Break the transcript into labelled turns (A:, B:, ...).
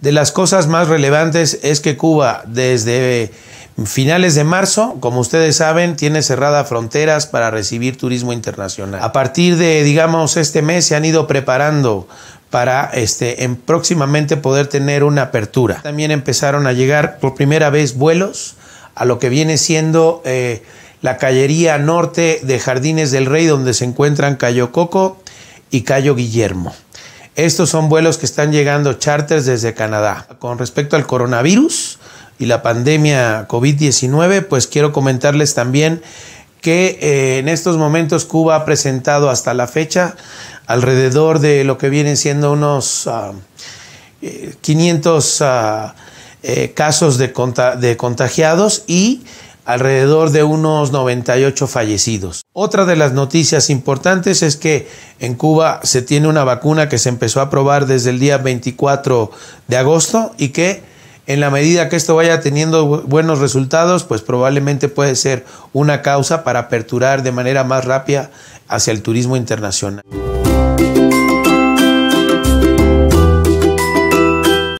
A: De las cosas más relevantes es que Cuba desde finales de marzo, como ustedes saben, tiene cerradas fronteras para recibir turismo internacional. A partir de, digamos, este mes se han ido preparando para este, en próximamente poder tener una apertura. También empezaron a llegar por primera vez vuelos a lo que viene siendo eh, la callería norte de Jardines del Rey, donde se encuentran Cayo Coco y Cayo Guillermo. Estos son vuelos que están llegando charters desde Canadá. Con respecto al coronavirus y la pandemia COVID-19, pues quiero comentarles también que eh, en estos momentos Cuba ha presentado hasta la fecha alrededor de lo que vienen siendo unos 500 ah, eh, ah, eh, casos de contagiados y alrededor de unos 98 fallecidos. Otra de las noticias importantes es que en Cuba se tiene una vacuna que se empezó a probar desde el día 24 de agosto y que en la medida que esto vaya teniendo buenos resultados, pues probablemente puede ser una causa para aperturar de manera más rápida hacia el turismo internacional.